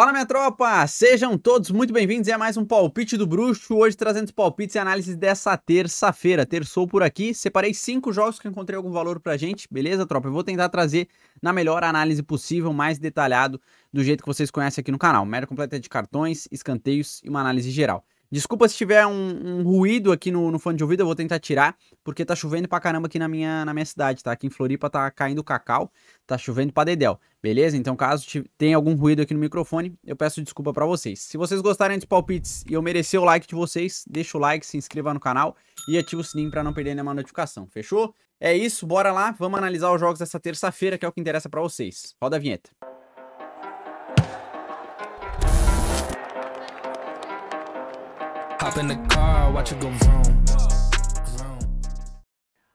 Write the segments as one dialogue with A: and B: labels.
A: Fala, minha tropa! Sejam todos muito bem-vindos a é mais um Palpite do Bruxo, hoje trazendo os palpites e análises dessa terça-feira. Terçou por aqui, separei cinco jogos que encontrei algum valor pra gente, beleza, tropa? Eu vou tentar trazer na melhor análise possível, mais detalhado, do jeito que vocês conhecem aqui no canal. Média completa de cartões, escanteios e uma análise geral. Desculpa se tiver um, um ruído aqui no, no, fone de ouvido, eu vou tentar tirar, porque tá chovendo pra caramba aqui na minha, na minha cidade, tá? Aqui em Floripa tá caindo cacau, tá chovendo pra dedéu, beleza? Então caso tenha algum ruído aqui no microfone, eu peço desculpa para vocês. Se vocês gostarem dos palpites e eu merecer o like de vocês, deixa o like, se inscreva no canal e ativa o sininho para não perder nenhuma notificação, fechou? É isso, bora lá, vamos analisar os jogos dessa terça-feira, que é o que interessa para vocês. Roda a vinheta.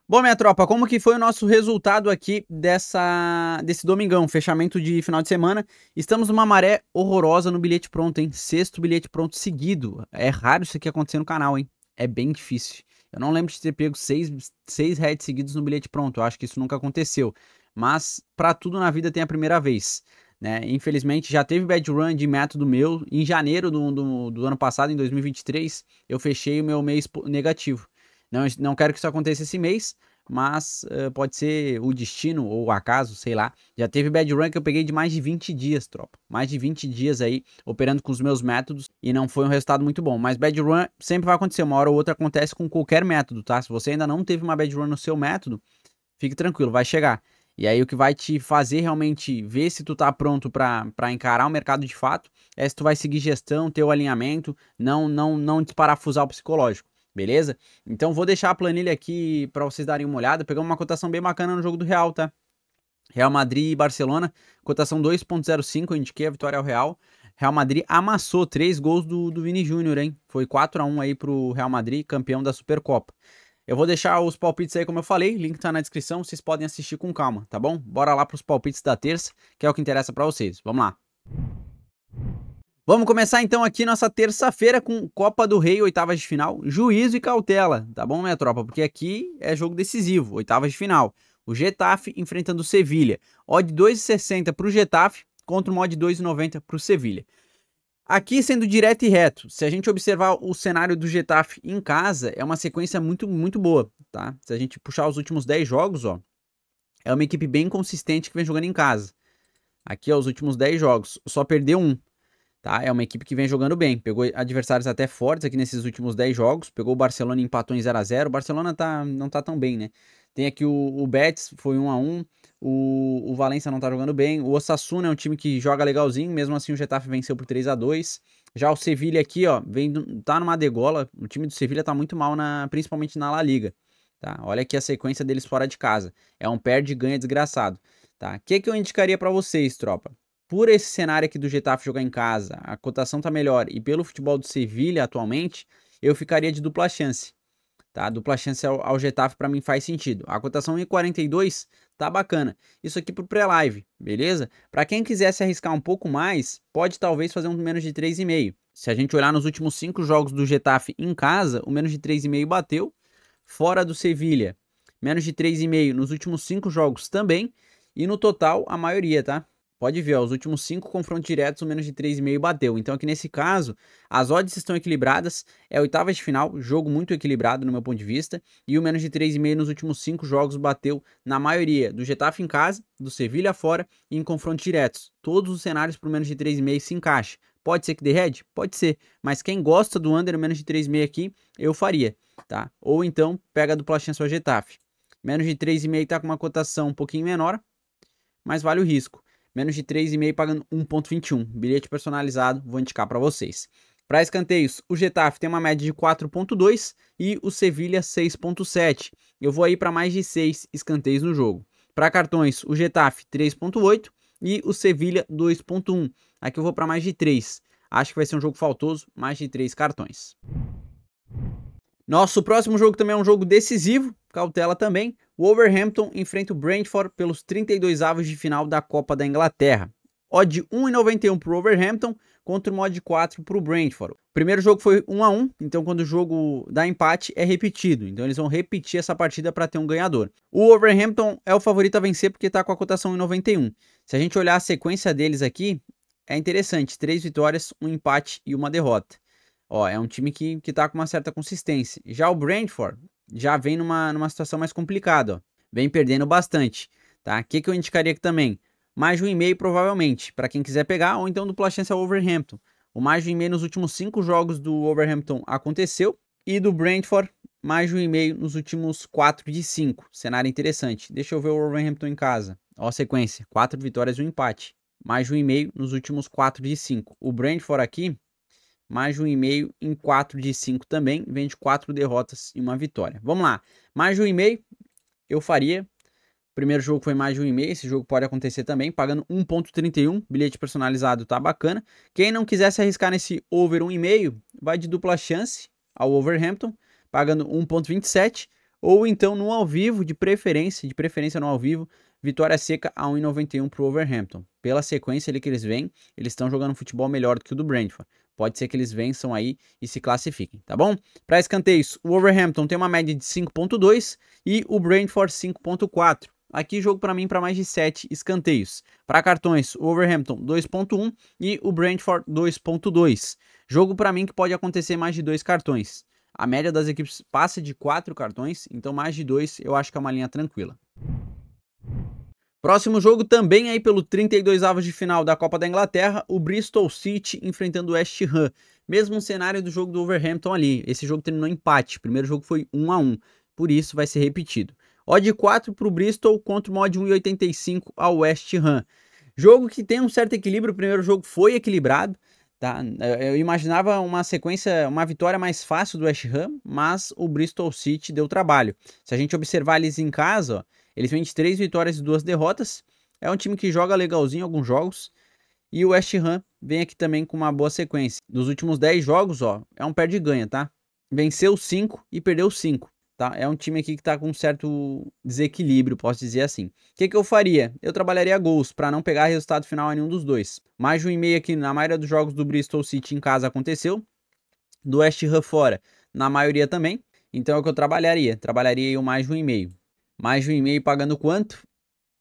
A: Bom, minha tropa, como que foi o nosso resultado aqui dessa desse domingão, fechamento de final de semana? Estamos numa maré horrorosa no bilhete pronto, hein? Sexto bilhete pronto seguido. É raro isso aqui acontecer no canal, hein? É bem difícil. Eu não lembro de ter pego seis, seis heads seguidos no bilhete pronto. Eu acho que isso nunca aconteceu. Mas para tudo na vida tem a primeira vez. Né? Infelizmente, já teve bad run de método meu. Em janeiro do, do, do, ano passado, em 2023, eu fechei o meu mês negativo. Não, não quero que isso aconteça esse mês, mas uh, pode ser o destino ou o acaso, sei lá. Já teve bad run que eu peguei de mais de 20 dias, tropa. Mais de 20 dias aí operando com os meus métodos e não foi um resultado muito bom. Mas bad run sempre vai acontecer, uma hora ou outra acontece com qualquer método, tá? Se você ainda não teve uma bad run no seu método, fique tranquilo, vai chegar. E aí o que vai te fazer realmente ver se tu tá pronto para encarar o mercado de fato é se tu vai seguir gestão, ter o alinhamento, não não não desparafusar o psicológico, beleza? Então vou deixar a planilha aqui para vocês darem uma olhada, pegamos uma cotação bem bacana no jogo do Real, tá? Real Madrid e Barcelona, cotação 2.05, eu indiquei a vitória ao Real. Real Madrid amassou três gols do, do Vini Júnior, hein? Foi 4 a 1 aí pro Real Madrid, campeão da Supercopa. Eu vou deixar os palpites aí, como eu falei, link tá na descrição, vocês podem assistir com calma, tá bom? Bora lá pros palpites da terça, que é o que interessa para vocês. Vamos lá. Vamos começar então aqui nossa terça-feira com Copa do Rei, oitavas de final, juízo e cautela, tá bom, minha tropa? Porque aqui é jogo decisivo, oitavas de final. O Getafe enfrentando o Sevilha. Odd 2,60 para o Getafe contra o mod 2,90 para o Sevilha. Aqui sendo direto e reto, se a gente observar o cenário do Getafe em casa, é uma sequência muito, muito boa, tá? Se a gente puxar os últimos 10 jogos, ó, é uma equipe bem consistente que vem jogando em casa. Aqui, ó, os últimos 10 jogos, só perdeu um, tá? É uma equipe que vem jogando bem, pegou adversários até fortes aqui nesses últimos 10 jogos, pegou o Barcelona e empatou em 0 a 0 O Barcelona tá, não tá tão bem, né? Tem aqui o, o Betis, foi 1 a 1 o, o Valencia não tá jogando bem. O Osasuna é um time que joga legalzinho, mesmo assim o Getafe venceu por 3 a 2 Já o Sevilha aqui, ó, vem, tá numa degola. O time do Sevilha tá muito mal, na, principalmente na La Liga. Tá? Olha aqui a sequência deles fora de casa. É um perde e ganha desgraçado. Tá? O que, que eu indicaria para vocês, tropa? Por esse cenário aqui do Getafe jogar em casa, a cotação tá melhor e pelo futebol do Sevilha atualmente, eu ficaria de dupla chance. Tá? Dupla chance ao, ao Getafe para mim faz sentido. A cotação em 42 tá bacana. Isso aqui pro pré-live, beleza? Para quem quisesse arriscar um pouco mais, pode talvez fazer um menos de 3,5. Se a gente olhar nos últimos 5 jogos do Getafe em casa, o menos de 3,5 bateu. Fora do Sevilha, menos de 3,5 nos últimos 5 jogos também. E no total, a maioria, tá? Pode ver, ó, os últimos cinco confrontos diretos, o menos de 3,5 bateu. Então aqui nesse caso, as odds estão equilibradas, é oitava de final, jogo muito equilibrado no meu ponto de vista, e o menos de 3,5 nos últimos cinco jogos bateu na maioria do Getafe em casa, do Sevilha fora e em confrontos diretos. Todos os cenários para o menos de 3,5 se encaixam. Pode ser que dê Pode ser. Mas quem gosta do under menos de 3,5 aqui, eu faria, tá? Ou então, pega do Plastinha só Getafe. Menos de 3,5 está com uma cotação um pouquinho menor, mas vale o risco menos de 3,5 pagando 1,21. Bilhete personalizado, vou indicar para vocês. Para escanteios, o Getafe tem uma média de 4,2 e o Sevilha 6,7. Eu vou aí para mais de 6 escanteios no jogo. Para cartões, o Getafe 3,8 e o Sevilha 2,1. Aqui eu vou para mais de 3. Acho que vai ser um jogo faltoso, mais de 3 cartões. Nosso próximo jogo também é um jogo decisivo, cautela também. O Wolverhampton enfrenta o Brentford pelos 32 avos de final da Copa da Inglaterra. Odd 1,91 para o Wolverhampton contra o mod 4 para o Brentford. O primeiro jogo foi 1 a 1 então quando o jogo dá empate é repetido. Então eles vão repetir essa partida para ter um ganhador. O Wolverhampton é o favorito a vencer porque está com a cotação 1,91. Se a gente olhar a sequência deles aqui, é interessante. Três vitórias, um empate e uma derrota. Ó, é um time que, que tá com uma certa consistência. Já o Brentford já vem numa, numa situação mais complicada, ó. Vem perdendo bastante, tá? O que, que eu indicaria aqui também? Mais de um e-mail, provavelmente, para quem quiser pegar, ou então dupla chance ao Overhampton. O mais de um e-mail nos últimos cinco jogos do Overhampton aconteceu, e do Brentford, mais de um e-mail nos últimos quatro de cinco. Cenário interessante. Deixa eu ver o Overhampton em casa. Ó a sequência, quatro vitórias e um empate. Mais de um e-mail nos últimos quatro de cinco. O Brentford aqui mais de um e meio em 4 de 5 também, vende 4 derrotas e uma vitória. Vamos lá, mais de um e meio eu faria. Primeiro jogo foi mais de um e meio, esse jogo pode acontecer também, pagando 1.31, bilhete personalizado tá bacana. Quem não quiser se arriscar nesse over 1,5, vai de dupla chance ao Overhampton, pagando 1.27, ou então no ao vivo, de preferência, de preferência no ao vivo, vitória seca a 1,91 pro Overhampton. Pela sequência ali que eles vêm, eles estão jogando um futebol melhor do que o do Brentford. Pode ser que eles vençam aí e se classifiquem, tá bom? Para escanteios, o Wolverhampton tem uma média de 5.2 e o Brentford 5.4. Aqui jogo para mim para mais de 7 escanteios. Para cartões, o Overhampton 2.1 e o Brentford 2.2. Jogo para mim que pode acontecer mais de dois cartões. A média das equipes passa de 4 cartões, então mais de 2 eu acho que é uma linha tranquila. Próximo jogo também aí pelo 32 avos de final da Copa da Inglaterra, o Bristol City enfrentando o West Ham. Mesmo cenário do jogo do Overhampton ali. Esse jogo terminou empate. O primeiro jogo foi 1 a 1, por isso vai ser repetido. Odd 4 para o Bristol contra o mod 1,85 ao West Ham. Jogo que tem um certo equilíbrio. O primeiro jogo foi equilibrado. Tá? Eu imaginava uma sequência, uma vitória mais fácil do West Ham, mas o Bristol City deu trabalho. Se a gente observar eles em casa, ó, eles vêm de vitórias e duas derrotas. É um time que joga legalzinho alguns jogos. E o West Ham vem aqui também com uma boa sequência. Nos últimos 10 jogos, ó, é um pé de ganha tá? Venceu 5 e perdeu 5. Tá? É um time aqui que está com um certo desequilíbrio, posso dizer assim. O que, que eu faria? Eu trabalharia gols para não pegar resultado final em nenhum dos dois. Mais de um e meio aqui na maioria dos jogos do Bristol City em casa aconteceu. Do West Ham fora, na maioria também. Então é o que eu trabalharia. Trabalharia o mais de um e meio mais de um e-mail pagando quanto?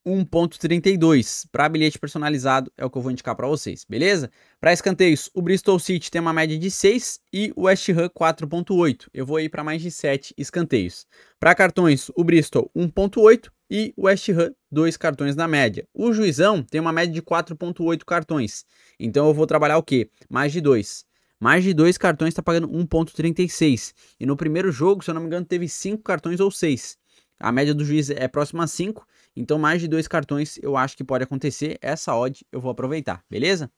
A: 1.32. Para bilhete personalizado é o que eu vou indicar para vocês, beleza? Para escanteios, o Bristol City tem uma média de 6 e o West Ham 4.8. Eu vou ir para mais de 7 escanteios. Para cartões, o Bristol 1.8 e o West Ham 2 cartões na média. O Juizão tem uma média de 4.8 cartões. Então eu vou trabalhar o quê? Mais de 2. Mais de 2 cartões está pagando 1.36. E no primeiro jogo, se eu não me engano, teve 5 cartões ou 6. A média do juiz é próxima a 5, então mais de dois cartões eu acho que pode acontecer. Essa odd eu vou aproveitar, beleza?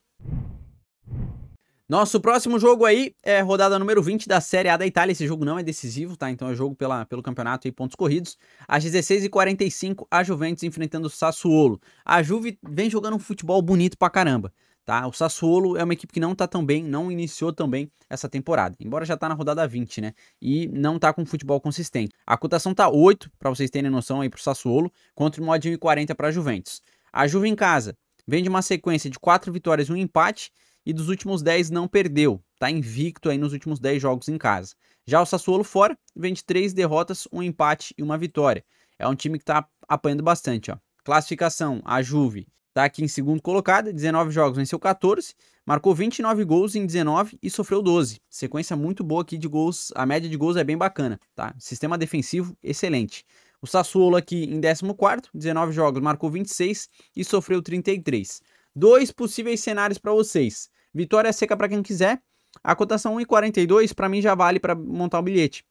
A: Nosso próximo jogo aí é rodada número 20 da Série A da Itália. Esse jogo não é decisivo, tá? Então é jogo pela, pelo campeonato e pontos corridos. Às 16h45, a Juventus enfrentando o Sassuolo. A Juve vem jogando um futebol bonito pra caramba tá? O Sassuolo é uma equipe que não tá tão bem, não iniciou tão bem essa temporada, embora já tá na rodada 20, né? E não tá com futebol consistente. A cotação tá 8, para vocês terem noção aí pro Sassuolo, contra o de 1,40 para Juventus. A Juve em casa vem de uma sequência de 4 vitórias e um empate e dos últimos 10 não perdeu, tá invicto aí nos últimos 10 jogos em casa. Já o Sassuolo fora vem de 3 derrotas, um empate e uma vitória. É um time que tá apanhando bastante, ó. Classificação, a Juve Tá aqui em segundo colocado, 19 jogos, venceu 14, marcou 29 gols em 19 e sofreu 12. Sequência muito boa aqui de gols, a média de gols é bem bacana, tá? Sistema defensivo excelente. O Sassuolo aqui em 14, 19 jogos, marcou 26 e sofreu 33. Dois possíveis cenários para vocês. Vitória seca para quem quiser. A cotação 1,42 para mim já vale para montar o bilhete.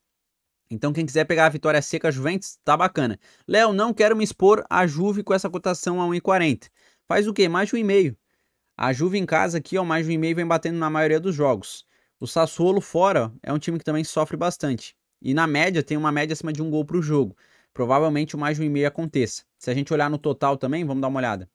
A: Então, quem quiser pegar a vitória seca Juventus, tá bacana. Léo, não quero me expor a Juve com essa cotação a 1,40 faz o quê? Mais de um e meio. A Juve em casa aqui, ó, mais de um e meio vem batendo na maioria dos jogos. O Sassuolo fora é um time que também sofre bastante. E na média tem uma média acima de um gol para o jogo. Provavelmente o mais de um e meio aconteça. Se a gente olhar no total também, vamos dar uma olhada.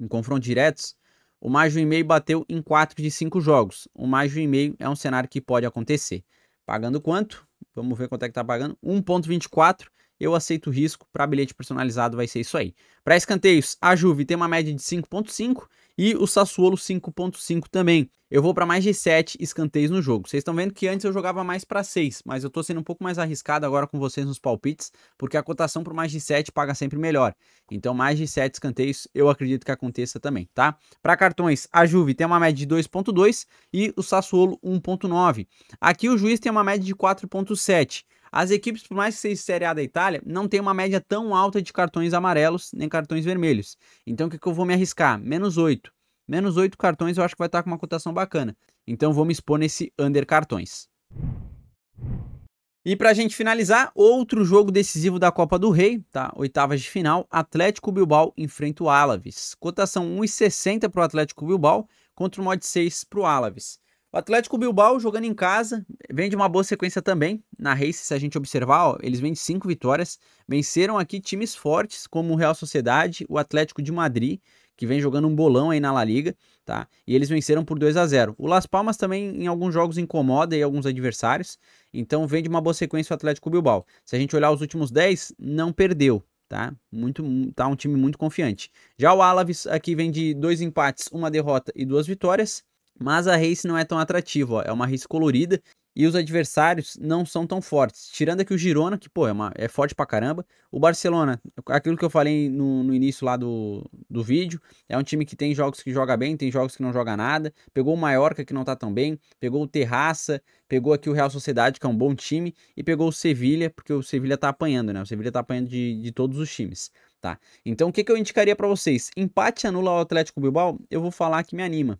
A: Em confrontos diretos, o mais de um e meio bateu em 4 de 5 jogos. O mais de um e meio é um cenário que pode acontecer. Pagando quanto? Vamos ver quanto é que tá pagando. 1.24 eu aceito o risco. Para bilhete personalizado vai ser isso aí. Para escanteios, a Juve tem uma média de 5.5 e o Sassuolo 5.5 também. Eu vou para mais de 7 escanteios no jogo. Vocês estão vendo que antes eu jogava mais para 6, mas eu estou sendo um pouco mais arriscado agora com vocês nos palpites, porque a cotação para mais de 7 paga sempre melhor. Então, mais de 7 escanteios eu acredito que aconteça também, tá? Para cartões, a Juve tem uma média de 2.2 e o Sassuolo 1.9. Aqui o juiz tem uma média de 4.7. As equipes, por mais que seja Série A da Itália, não tem uma média tão alta de cartões amarelos nem cartões vermelhos. Então o que, que eu vou me arriscar? Menos 8. Menos 8 cartões eu acho que vai estar com uma cotação bacana. Então vou me expor nesse under cartões. E pra gente finalizar, outro jogo decisivo da Copa do Rei, tá? Oitavas de final, Atlético Bilbao enfrenta o Alaves. Cotação 1,60 pro Atlético Bilbao contra para pro Alaves. O Atlético Bilbao jogando em casa, vem de uma boa sequência também. Na race, se a gente observar, ó, eles vêm de cinco vitórias. Venceram aqui times fortes como o Real Sociedade, o Atlético de Madrid, que vem jogando um bolão aí na La Liga, tá? E eles venceram por 2 a 0. O Las Palmas também em alguns jogos incomoda aí alguns adversários. Então vem de uma boa sequência o Atlético Bilbao. Se a gente olhar os últimos 10, não perdeu, tá? Muito, tá um time muito confiante. Já o Alavés aqui vem de dois empates, uma derrota e duas vitórias. Mas a race não é tão atrativa, ó. é uma race colorida e os adversários não são tão fortes. Tirando aqui o Girona, que pô, é, uma, é forte pra caramba. O Barcelona, aquilo que eu falei no, no início lá do, do vídeo, é um time que tem jogos que joga bem, tem jogos que não joga nada. Pegou o Mallorca, que não tá tão bem. Pegou o Terraça, pegou aqui o Real Sociedade, que é um bom time. E pegou o Sevilha, porque o Sevilha tá apanhando, né? O Sevilha tá apanhando de, de todos os times. Tá. Então o que, que eu indicaria para vocês? Empate anula o Atlético Bilbao? Eu vou falar que me anima.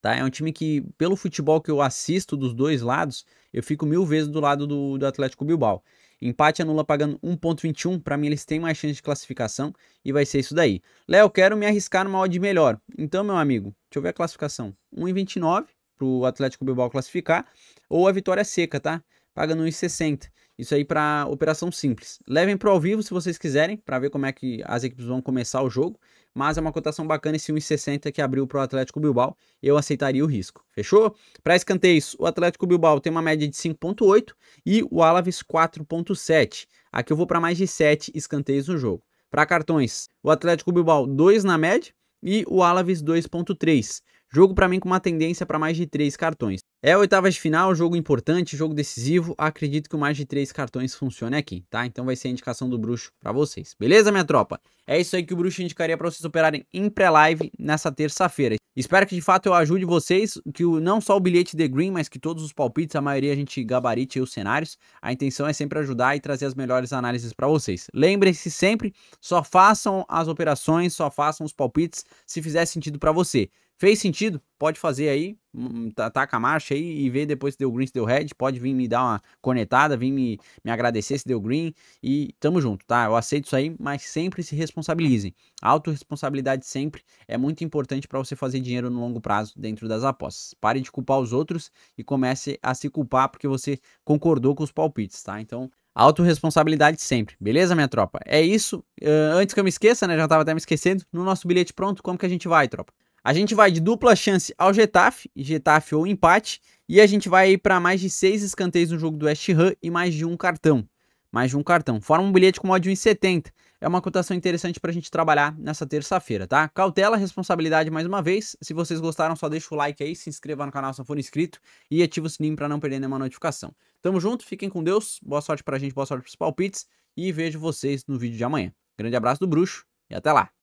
A: Tá? É um time que, pelo futebol que eu assisto dos dois lados, eu fico mil vezes do lado do, do Atlético Bilbao. Empate anula pagando 1.21, para mim eles têm mais chance de classificação e vai ser isso daí. Léo, quero me arriscar numa odd melhor. Então, meu amigo, deixa eu ver a classificação. 1.29 para o Atlético Bilbao classificar ou a vitória seca, tá? paga no 1,60. Isso aí para operação simples. Levem para ao vivo se vocês quiserem, para ver como é que as equipes vão começar o jogo. Mas é uma cotação bacana esse 1,60 que abriu para o Atlético Bilbao. Eu aceitaria o risco. Fechou? Para escanteios, o Atlético Bilbao tem uma média de 5,8 e o Alaves 4,7. Aqui eu vou para mais de 7 escanteios no jogo. Para cartões, o Atlético Bilbao 2 na média e o Alaves 2,3. Jogo para mim com uma tendência para mais de três cartões. É oitava de final, jogo importante, jogo decisivo. Acredito que o mais de três cartões funcione aqui, tá? Então vai ser a indicação do bruxo para vocês. Beleza, minha tropa? É isso aí que o bruxo indicaria para vocês operarem em pré-live nessa terça-feira. Espero que de fato eu ajude vocês, que o, não só o bilhete The Green, mas que todos os palpites, a maioria a gente gabarite os cenários. A intenção é sempre ajudar e trazer as melhores análises para vocês. Lembrem-se sempre, só façam as operações, só façam os palpites se fizer sentido para você. Fez sentido? Pode fazer aí, hum, hum, taca a marcha aí e ver depois se deu green, se deu red. Pode vir me dar uma conectada, vir me, me agradecer se deu green e tamo junto, tá? Eu aceito isso aí, mas sempre se responsabilizem. A autorresponsabilidade sempre é muito importante para você fazer dinheiro no longo prazo dentro das apostas. Pare de culpar os outros e comece a se culpar porque você concordou com os palpites, tá? Então, Autoresponsabilidade sempre, beleza, minha tropa? É isso. Uh, antes que eu me esqueça, né? Já tava até me esquecendo. No nosso bilhete pronto, como que a gente vai, tropa? A gente vai de dupla chance ao Getafe, Getafe ou empate, e a gente vai para mais de seis escanteios no jogo do West Ham e mais de um cartão. Mais de um cartão. Forma um bilhete com modo de 1,70. É uma cotação interessante para a gente trabalhar nessa terça-feira, tá? Cautela, responsabilidade mais uma vez. Se vocês gostaram, só deixa o like aí, se inscreva no canal se não for inscrito e ativa o sininho para não perder nenhuma notificação. Tamo junto, fiquem com Deus, boa sorte para a gente, boa sorte para os palpites e vejo vocês no vídeo de amanhã. Grande abraço do Bruxo e até lá!